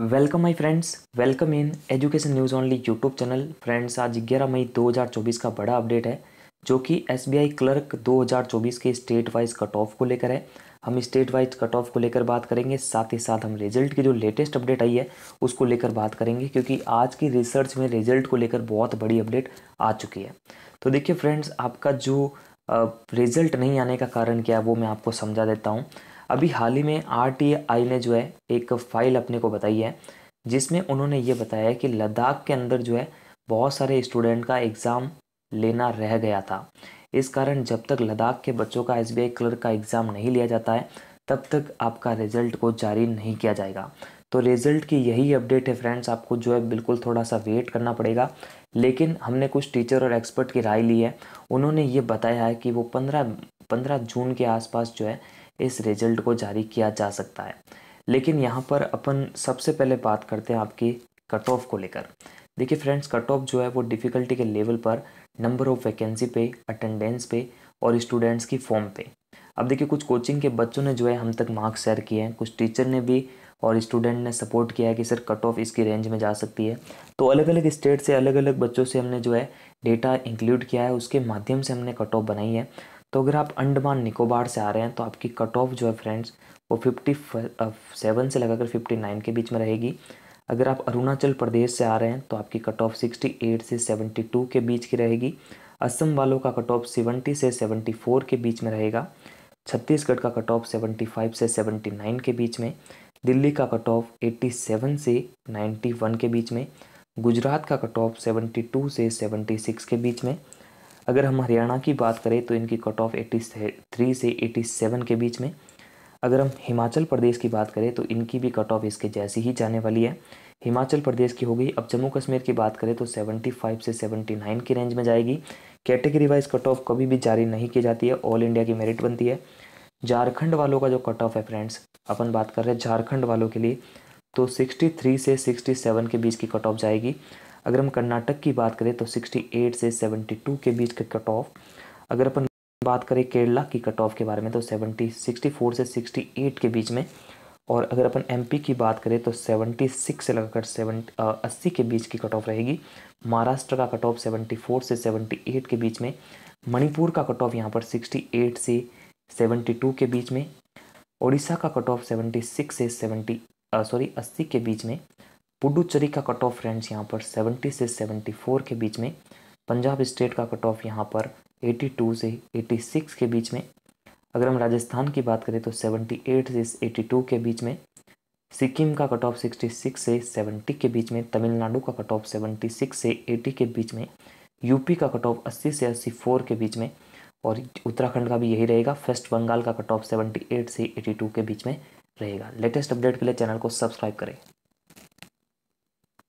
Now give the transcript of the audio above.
welcome my friends welcome in education news only YouTube channel friends आज ग्यारह मई 2024 का बड़ा अपडेट है जो कि एसबीआई क्लर्क 2024 के स्टेट वाइज कट ऑफ को लेकर है हम स्टेट वाइज कट ऑफ को लेकर बात करेंगे साथ ही साथ हम रिजल्ट की जो लेटेस्ट अपडेट आई है उसको लेकर बात करेंगे क्योंकि आज की रिसर्च में रिजल्ट को लेकर बहुत बड़ी अपडेट आ चुकी है तो देखिए फ्रेंड्स आपका जो रिजल्ट नहीं आने का कारण क्या है वो मैं आपको समझा देता हूँ अभी हाल ही में आर ने जो है एक फ़ाइल अपने को बताई है जिसमें उन्होंने ये बताया कि लद्दाख के अंदर जो है बहुत सारे स्टूडेंट का एग्ज़ाम लेना रह गया था इस कारण जब तक लद्दाख के बच्चों का एस क्लर्क का एग्ज़ाम नहीं लिया जाता है तब तक आपका रिज़ल्ट को जारी नहीं किया जाएगा तो रिज़ल्ट की यही अपडेट है फ्रेंड्स आपको जो है बिल्कुल थोड़ा सा वेट करना पड़ेगा लेकिन हमने कुछ टीचर और एक्सपर्ट की राय ली है उन्होंने ये बताया है कि वो पंद्रह पंद्रह जून के आसपास जो है इस रिजल्ट को जारी किया जा सकता है लेकिन यहाँ पर अपन सबसे पहले बात करते हैं आपकी कट ऑफ को लेकर देखिए फ्रेंड्स कट ऑफ जो है वो डिफ़िकल्टी के लेवल पर नंबर ऑफ़ वैकेंसी पे अटेंडेंस पे और स्टूडेंट्स की फॉर्म पे अब देखिए कुछ कोचिंग के बच्चों ने जो है हम तक मार्क्स शेयर किए हैं कुछ टीचर ने भी और स्टूडेंट ने सपोर्ट किया है कि सर कट ऑफ इसकी रेंज में जा सकती है तो अलग अलग स्टेट से अलग अलग बच्चों से हमने जो है डेटा इंक्लूड किया है उसके माध्यम से हमने कट ऑफ बनाई है तो अगर आप अंडमान निकोबार से आ रहे हैं तो आपकी कट ऑफ जो है फ्रेंड्स वो फिफ्टी सेवन uh, से लगाकर फिफ्टी नाइन के बीच में रहेगी अगर आप अरुणाचल प्रदेश से आ रहे हैं तो आपकी कट ऑफ सिक्सटी एट से सेवेंटी टू के बीच की रहेगी असम वालों का कट ऑफ सेवेंटी से सेवेंटी फोर के बीच में रहेगा छत्तीसगढ़ का कट ऑफ सेवेंटी फाइव से सेवेंटी नाइन के बीच में दिल्ली का कट ऑफ एट्टी सेवन से नाइन्टी वन के बीच में गुजरात का कट ऑफ सेवेंटी टू से सेवेंटी सिक्स के बीच में अगर हम हरियाणा की बात करें तो इनकी कट ऑफ एट्टी थ्री से एटी सेवन के बीच में अगर हम हिमाचल प्रदेश की बात करें तो इनकी भी कट ऑफ इसके जैसी ही जाने वाली है हिमाचल प्रदेश की हो गई अब जम्मू कश्मीर की बात करें तो फाइव से सेवेंटी नाइन की रेंज में जाएगी कैटेगरी वाइज कट ऑफ कभी भी जारी नहीं की जाती है ऑल इंडिया की मेरिट बनती है झारखंड वालों का जो कट ऑफ है फ्रेंड्स अपन बात कर रहे हैं झारखंड वालों के लिए तो सिक्सटी थ्री से सिक्सटी सेवन के बीच की कट ऑफ जाएगी अगर हम कर्नाटक की बात करें तो 68 से 72 के बीच का कट ऑफ अगर अपन बात करें केरला की कट ऑफ के बारे में तो 70 64 से 68 के बीच में और अगर अपन एमपी की बात करें तो 76 से लगाकर सेवन अस्सी के बीच की कट ऑफ रहेगी महाराष्ट्र का कट ऑफ 74 से 78 के बीच में मणिपुर का कट ऑफ यहाँ पर 68 से 72 के बीच में उड़ीसा का कट ऑफ 76 से 70 सॉरी 80 के बीच में पुडुचेरी का कट ऑफ फ्रेंड्स यहाँ पर 70 से 74 के बीच में पंजाब स्टेट का कट ऑफ यहाँ पर 82 से 86 के बीच में अगर हम राजस्थान की बात करें तो 78 से 82 के बीच में सिक्किम का कट ऑफ 66 से 70 के बीच में तमिलनाडु का कट ऑफ 76 से 80 के बीच में यूपी का कट ऑफ 80 से 84 के बीच में और उत्तराखंड का भी यही रहेगा वेस्ट बंगाल का कट ऑफ 78 से 82 के बीच में रहेगा लेटेस्ट अपडेट के लिए चैनल को सब्सक्राइब करें